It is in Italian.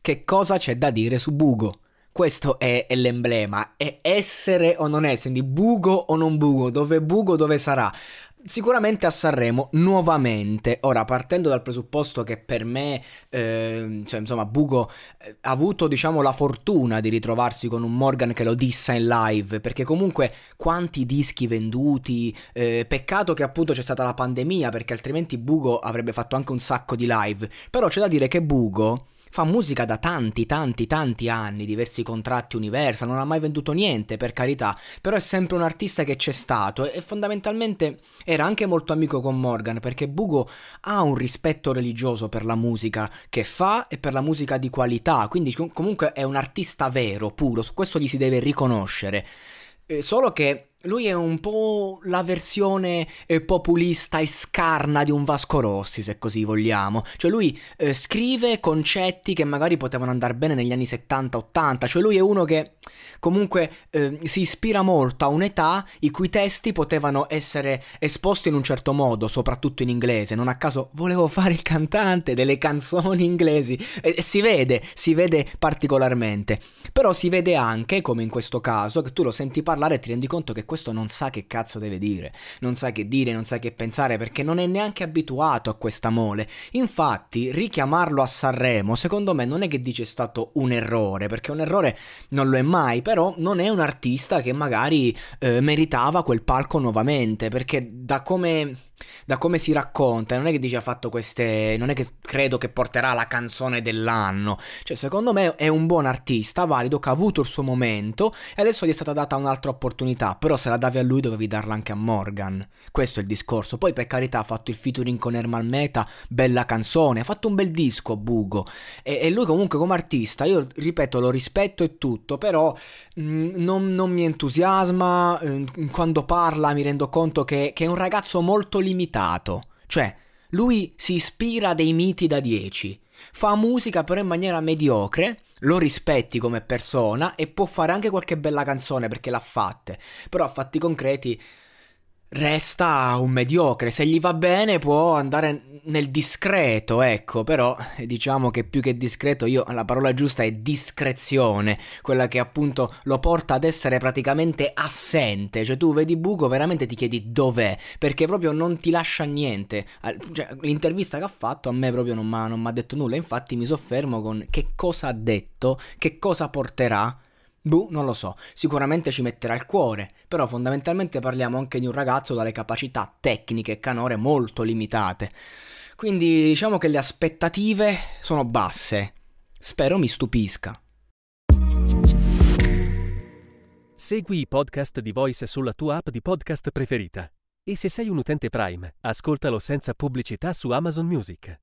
che cosa c'è da dire su Bugo. Questo è, è l'emblema, è essere o non essere, Bugo o non Bugo, dove Bugo dove sarà. Sicuramente a Sanremo nuovamente, ora partendo dal presupposto che per me, eh, cioè insomma Bugo eh, ha avuto diciamo la fortuna di ritrovarsi con un Morgan che lo dissa in live, perché comunque quanti dischi venduti, eh, peccato che appunto c'è stata la pandemia perché altrimenti Bugo avrebbe fatto anche un sacco di live, però c'è da dire che Bugo fa musica da tanti, tanti, tanti anni, diversi contratti Universal, non ha mai venduto niente, per carità, però è sempre un artista che c'è stato e fondamentalmente era anche molto amico con Morgan perché Bugo ha un rispetto religioso per la musica che fa e per la musica di qualità, quindi comunque è un artista vero, puro, su questo gli si deve riconoscere. Eh, solo che lui è un po' la versione eh, populista e scarna di un Vasco Rossi, se così vogliamo. Cioè lui eh, scrive concetti che magari potevano andare bene negli anni 70-80, cioè lui è uno che comunque eh, si ispira molto a un'età i cui testi potevano essere esposti in un certo modo, soprattutto in inglese. Non a caso volevo fare il cantante delle canzoni inglesi e si vede, si vede particolarmente. Però si vede anche, come in questo caso, che tu lo senti parlare e ti rendi conto che questo non sa che cazzo deve dire, non sa che dire, non sa che pensare perché non è neanche abituato a questa mole. Infatti, richiamarlo a Sanremo, secondo me, non è che dice è stato un errore, perché un errore non lo è mai, però non è un artista che magari eh, meritava quel palco nuovamente, perché da come da come si racconta, non è che dice ha fatto queste, non è che credo che porterà la canzone dell'anno, cioè secondo me è un buon artista, valido, che ha avuto il suo momento e adesso gli è stata data un'altra opportunità, però se la davi a lui dovevi darla anche a Morgan, questo è il discorso, poi per carità ha fatto il featuring con Ermal Meta, bella canzone, ha fatto un bel disco Bugo e, e lui comunque come artista, io ripeto lo rispetto e tutto, però mh, mm, non, non, mi entusiasma, mh, mm, quando parla mi rendo conto che, che è un ragazzo molto libero, limitato, cioè lui si ispira a dei miti da 10, fa musica però in maniera mediocre, lo rispetti come persona e può fare anche qualche bella canzone perché l'ha fatta, però a fatti concreti resta un mediocre, se gli va bene può andare nel discreto, ecco, però eh, diciamo che più che discreto io la parola giusta è discrezione, quella che appunto lo porta ad essere praticamente assente, cioè tu vedi Buco veramente ti chiedi dov'è, perché proprio non ti lascia niente, cioè, l'intervista che ha fatto a me proprio non mi ha detto nulla, infatti mi soffermo con che cosa ha detto, che cosa porterà. Boh, non lo so, sicuramente ci metterà il cuore, però fondamentalmente parliamo anche di un ragazzo dalle capacità tecniche e canore molto limitate. Quindi diciamo che le aspettative sono basse. Spero mi stupisca. Segui i podcast di Voice sulla tua app di podcast preferita. E se sei un utente Prime, ascoltalo senza pubblicità su Amazon Music.